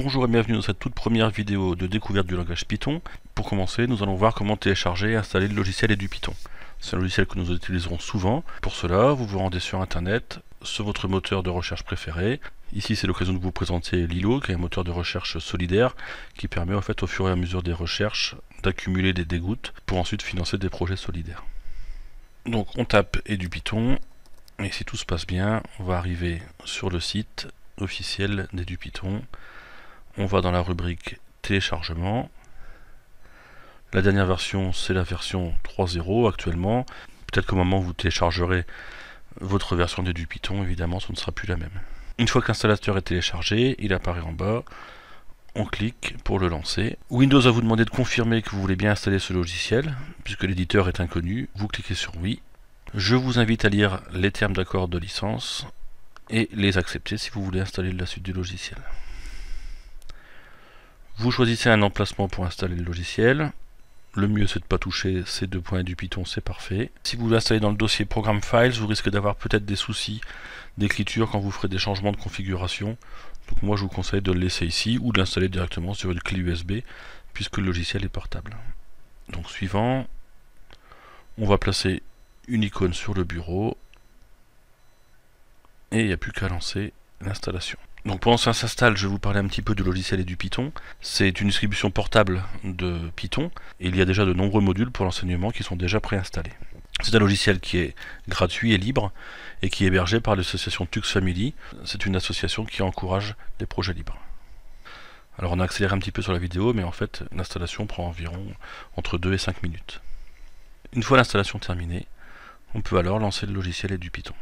Bonjour et bienvenue dans cette toute première vidéo de découverte du langage Python. Pour commencer, nous allons voir comment télécharger et installer le logiciel et du Python. C'est un logiciel que nous utiliserons souvent. Pour cela, vous vous rendez sur Internet, sur votre moteur de recherche préféré. Ici, c'est l'occasion de vous présenter Lilo, qui est un moteur de recherche solidaire, qui permet en fait, au fur et à mesure des recherches d'accumuler des dégouttes pour ensuite financer des projets solidaires. Donc on tape et du Python, et si tout se passe bien, on va arriver sur le site officiel des du on va dans la rubrique téléchargement. La dernière version, c'est la version 3.0 actuellement. Peut-être qu'au moment où vous téléchargerez votre version de du Python, évidemment, ce ne sera plus la même. Une fois que est téléchargé, il apparaît en bas. On clique pour le lancer. Windows va vous demander de confirmer que vous voulez bien installer ce logiciel, puisque l'éditeur est inconnu. Vous cliquez sur oui. Je vous invite à lire les termes d'accord de licence et les accepter si vous voulez installer la suite du logiciel. Vous choisissez un emplacement pour installer le logiciel. Le mieux c'est de ne pas toucher ces deux points du Python, c'est parfait. Si vous l'installez dans le dossier Program Files, vous risquez d'avoir peut-être des soucis d'écriture quand vous ferez des changements de configuration. Donc moi je vous conseille de le laisser ici ou de l'installer directement sur une clé USB puisque le logiciel est portable. Donc suivant, on va placer une icône sur le bureau et il n'y a plus qu'à lancer l'installation. Donc pendant que ça s'installe, je vais vous parler un petit peu du logiciel et du Python. C'est une distribution portable de Python et il y a déjà de nombreux modules pour l'enseignement qui sont déjà préinstallés. C'est un logiciel qui est gratuit et libre et qui est hébergé par l'association TuxFamily. C'est une association qui encourage les projets libres. Alors on a accéléré un petit peu sur la vidéo, mais en fait l'installation prend environ entre 2 et 5 minutes. Une fois l'installation terminée, on peut alors lancer le logiciel et du Python.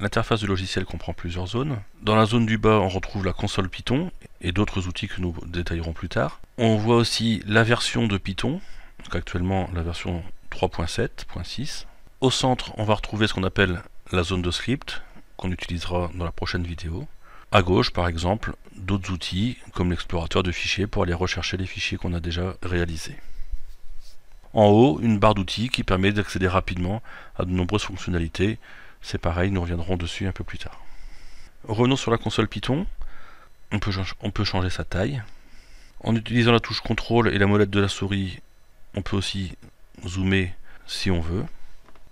L'interface du logiciel comprend plusieurs zones. Dans la zone du bas, on retrouve la console Python et d'autres outils que nous détaillerons plus tard. On voit aussi la version de Python, actuellement la version 3.7.6. Au centre, on va retrouver ce qu'on appelle la zone de script, qu'on utilisera dans la prochaine vidéo. À gauche, par exemple, d'autres outils comme l'explorateur de fichiers pour aller rechercher les fichiers qu'on a déjà réalisés. En haut, une barre d'outils qui permet d'accéder rapidement à de nombreuses fonctionnalités c'est pareil, nous reviendrons dessus un peu plus tard. Revenons sur la console Python. On peut, changer sa taille. En utilisant la touche CTRL et la molette de la souris, on peut aussi zoomer si on veut.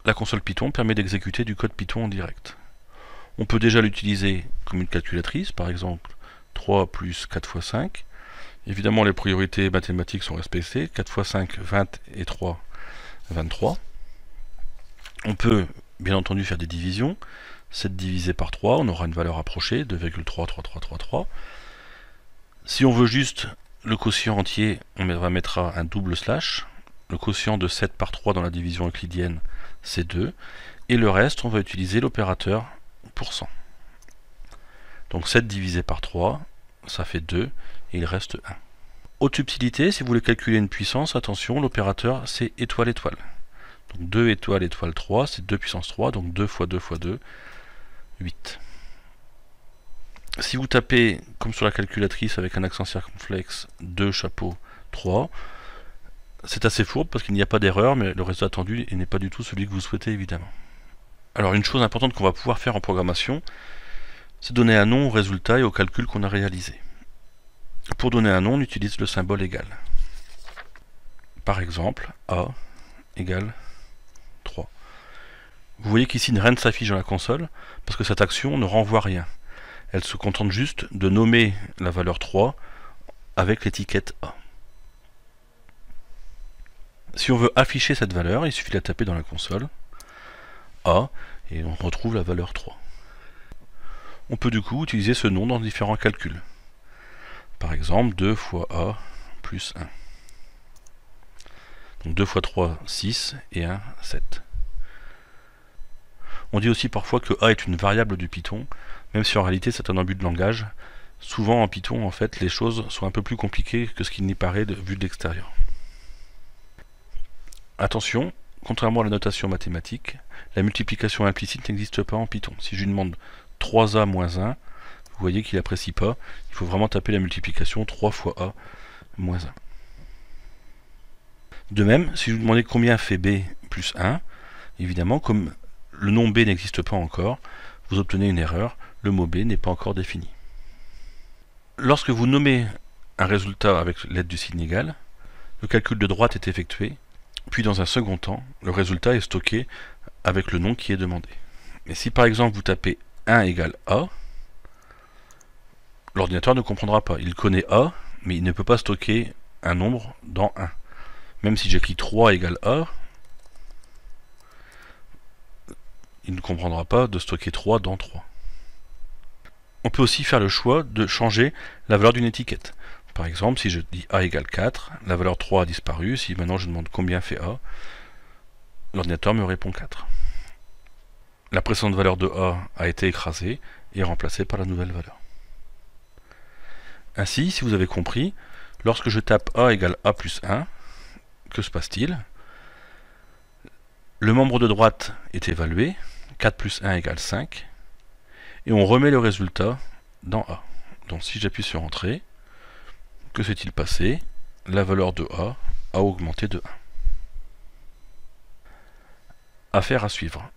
La console Python permet d'exécuter du code Python en direct. On peut déjà l'utiliser comme une calculatrice, par exemple 3 plus 4 x 5. Évidemment, les priorités mathématiques sont respectées. 4 x 5, 20 et 3, 23. On peut bien entendu faire des divisions. 7 divisé par 3, on aura une valeur approchée, 2,33333. Si on veut juste le quotient entier, on va mettre un double slash. Le quotient de 7 par 3 dans la division euclidienne, c'est 2. Et le reste, on va utiliser l'opérateur Donc 7 divisé par 3, ça fait 2, et il reste 1. Haute subtilité, si vous voulez calculer une puissance, attention, l'opérateur c'est étoile étoile. Donc 2 étoiles, étoile 3, c'est 2 puissance 3, donc 2 fois 2 fois 2, 8. Si vous tapez, comme sur la calculatrice, avec un accent circonflexe, 2 chapeau 3, c'est assez fourbe parce qu'il n'y a pas d'erreur, mais le résultat attendu n'est pas du tout celui que vous souhaitez, évidemment. Alors une chose importante qu'on va pouvoir faire en programmation, c'est donner un nom au résultat et au calcul qu'on a réalisé. Pour donner un nom, on utilise le symbole égal. Par exemple, A égale vous voyez qu'ici rien ne s'affiche dans la console, parce que cette action ne renvoie rien. Elle se contente juste de nommer la valeur 3 avec l'étiquette A. Si on veut afficher cette valeur, il suffit de la taper dans la console, A, et on retrouve la valeur 3. On peut du coup utiliser ce nom dans différents calculs. Par exemple, 2 fois A plus 1. Donc 2 fois 3, 6 et 1, 7. On dit aussi parfois que A est une variable du Python, même si en réalité c'est un abus de langage. Souvent en Python, en fait, les choses sont un peu plus compliquées que ce qu'il n'y paraît de, vu de l'extérieur. Attention, contrairement à la notation mathématique, la multiplication implicite n'existe pas en Python. Si je lui demande 3a moins 1, vous voyez qu'il n'apprécie pas. Il faut vraiment taper la multiplication 3 fois a moins 1. De même, si je vous demandais combien fait b plus 1, évidemment, comme le nom B n'existe pas encore, vous obtenez une erreur, le mot B n'est pas encore défini. Lorsque vous nommez un résultat avec l'aide du signe égal, le calcul de droite est effectué, puis dans un second temps, le résultat est stocké avec le nom qui est demandé. Mais si par exemple vous tapez 1 égale A, l'ordinateur ne comprendra pas. Il connaît A, mais il ne peut pas stocker un nombre dans 1. Même si j'écris 3 égale A, il ne comprendra pas de stocker 3 dans 3. On peut aussi faire le choix de changer la valeur d'une étiquette. Par exemple, si je dis A égale 4, la valeur 3 a disparu. Si maintenant je demande combien fait A, l'ordinateur me répond 4. La précédente valeur de A a été écrasée et remplacée par la nouvelle valeur. Ainsi, si vous avez compris, lorsque je tape A égale A plus 1, que se passe-t-il Le membre de droite est évalué, 4 plus 1 égale 5. Et on remet le résultat dans A. Donc si j'appuie sur Entrée, que s'est-il passé La valeur de A a augmenté de 1. Affaire à suivre.